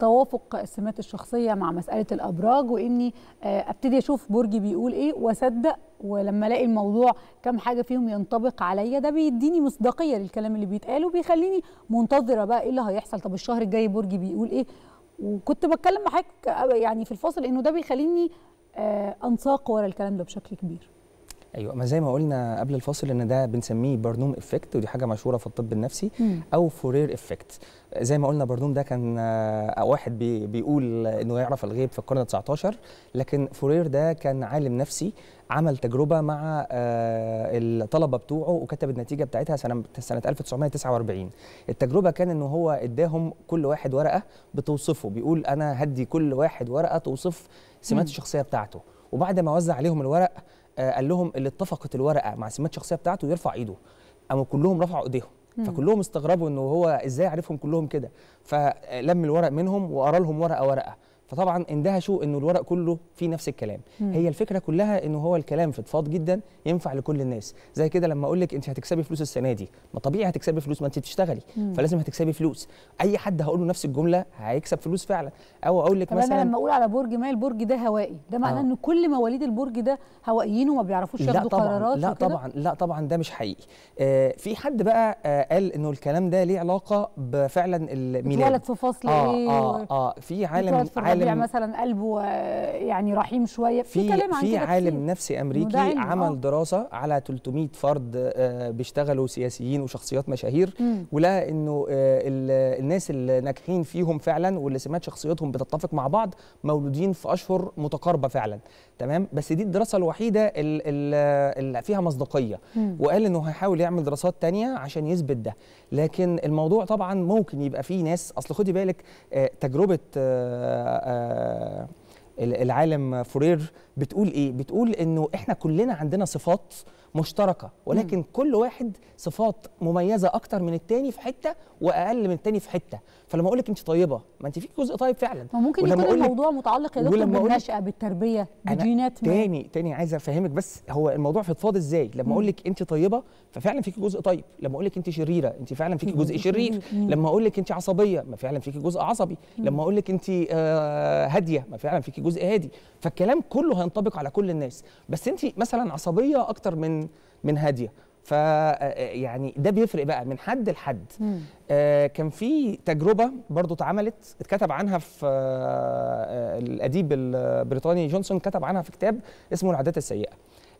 توافق السمات الشخصيه مع مساله الابراج واني آه، ابتدي اشوف برجي بيقول ايه واصدق ولما الاقي الموضوع كم حاجه فيهم ينطبق عليا ده بيديني مصداقيه للكلام اللي بيتقال وبيخليني منتظره بقى ايه اللي هيحصل طب الشهر الجاي برجي بيقول ايه وكنت بتكلم مع حضرتك آه، يعني في الفاصل انه ده بيخليني آه، انساق ورا الكلام ده بشكل كبير ايوه ما زي ما قلنا قبل الفاصل ان ده بنسميه برنوم افكت ودي حاجه مشهوره في الطب النفسي مم. او فورير افكت زي ما قلنا برنوم ده كان آه، واحد بي بيقول انه يعرف الغيب في القرن 19 لكن فورير ده كان عالم نفسي عمل تجربه مع آه، الطلبه بتوعه وكتب النتيجه بتاعتها سنه سنه 1949 التجربه كان ان هو اداهم كل واحد ورقه بتوصفه بيقول انا هدي كل واحد ورقه توصف سمات الشخصيه بتاعته وبعد ما وزع عليهم الورق آه، قال لهم اللي اتفقت الورقه مع سمات الشخصيه بتاعته يرفع ايده قاموا كلهم رفعوا ايديهم فكلهم استغربوا انه هو ازاي عرفهم كلهم كده فلم الورق منهم وقرا لهم ورقه ورقه فطبعا اندهشوا انه الورق كله فيه نفس الكلام مم. هي الفكره كلها انه هو الكلام فضفاض جدا ينفع لكل الناس زي كده لما اقول لك انت هتكسبي فلوس السنه دي ما طبيعي هتكسبي فلوس ما انت بتشتغلي مم. فلازم هتكسبي فلوس اي حد هقول له نفس الجمله هيكسب فلوس فعلا او اقول لك مثلا انا لما اقول على برج ما البرج ده هوائي ده معناه آه. ان كل مواليد البرج ده هوائيين وما بيعرفوش ياخدوا قرارات لا طبعا لا طبعا ده مش حقيقي آه في حد بقى آه قال انه الكلام ده ليه علاقه بفعلا الميلاد في فصل آه ايه آه, اه في عالم عالم مثلا قلبه آه، يعني رحيم شويه في, كلام عن في عالم كتير. نفسي امريكي آه. عمل أوه. دراسه على 300 فرد آه، بيشتغلوا سياسيين وشخصيات مشاهير ولقى انه الناس اللي ناجحين فيهم فعلا واللي سمات شخصياتهم بتتفق مع بعض مولودين في اشهر متقاربه فعلا تمام بس دي الدراسه الوحيده اللي فيها مصداقيه وقال انه هيحاول يعمل دراسات تانية عشان يثبت ده لكن الموضوع طبعا ممكن يبقى فيه ناس اصل خدي بالك تجربه uh, العالم فورير بتقول ايه بتقول انه احنا كلنا عندنا صفات مشتركه ولكن م. كل واحد صفات مميزه اكتر من التاني في حته واقل من التاني في حته فلما اقول لك انت طيبه ما انت فيك جزء طيب فعلا ممكن يكون الموضوع متعلق يا دكتور بالنشأه بالتربيه بجينات ما تاني تاني عايز افهمك بس هو الموضوع فضفاض ازاي لما اقول لك انت طيبه ففعلا فيك جزء طيب لما اقول لك انت شريره انت فعلا فيك جزء شرير لما اقول لك انت عصبيه ما فعلا فيك جزء عصبي لما اقول لك انت آه، هاديه ما فعلا فيك جزء جزء هادي فالكلام كله هينطبق على كل الناس بس انت مثلا عصبيه اكتر من من هاديه ف يعني ده بيفرق بقى من حد لحد آه كان في تجربه برضو اتعملت اتكتب عنها في آه،, آه الاديب البريطاني جونسون كتب عنها في كتاب اسمه العادات السيئه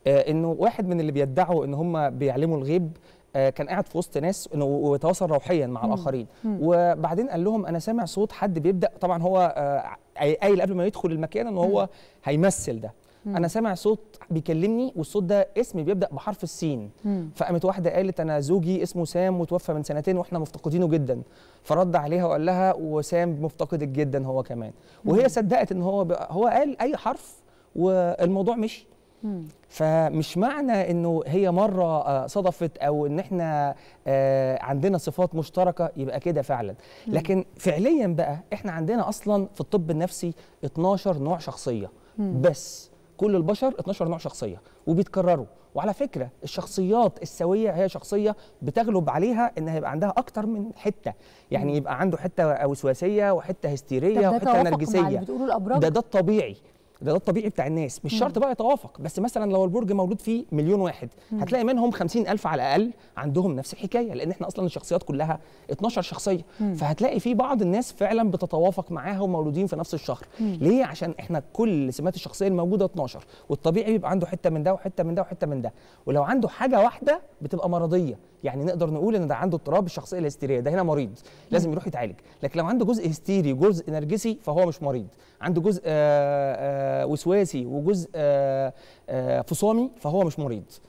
آه انه واحد من اللي بيدعوا ان هم بيعلموا الغيب آه، كان قاعد في وسط ناس وتواصل روحيا مع الاخرين وبعدين قال لهم انا سامع صوت حد بيبدا طبعا هو آه، قايل قبل ما يدخل المكان ان هو هيمثل ده انا سامع صوت بيكلمني والصوت ده اسمي بيبدا بحرف السين فقامت واحده قالت انا زوجي اسمه سام وتوفى من سنتين واحنا مفتقدينه جدا فرد عليها وقال لها وسام مفتقدك جدا هو كمان وهي صدقت ان هو هو قال اي حرف والموضوع مشي فمش معنى انه هي مره آه، صدفت او ان احنا آه، عندنا صفات مشتركه يبقى كده فعلا لكن فعليا بقى احنا عندنا اصلا في الطب النفسي 12 نوع شخصيه بس كل البشر 12 نوع شخصيه وبيتكرروا وعلى فكره الشخصيات السويه هي شخصيه بتغلب عليها ان هيبقى عندها اكتر من حته يعني يبقى عنده حته وسواسيه وحته هستيريه وحته نرجسيه ده ده الطبيعي ده, ده الطبيعي بتاع الناس مش شرط بقى يتوافق بس مثلا لو البرج مولود فيه مليون واحد هتلاقي منهم 50000 على الاقل عندهم نفس الحكايه لان احنا اصلا الشخصيات كلها 12 شخصيه فهتلاقي في بعض الناس فعلا بتتوافق معاها ومولودين في نفس الشهر ليه عشان احنا كل سمات الشخصيه الموجوده 12 والطبيعي بيبقى عنده حته من ده وحته من ده وحته من ده ولو عنده حاجه واحده بتبقى مرضيه يعني نقدر نقول ان ده عنده اضطراب الشخصيه الهستيريه ده هنا مريض لازم يروح يتعالج لكن لو عنده جزء هستيري وجزء نرجسي فهو مش مريض عنده جزء آآ آه، آآ آه، وسواسي وجزء آآ آه، فصامي فهو مش مريض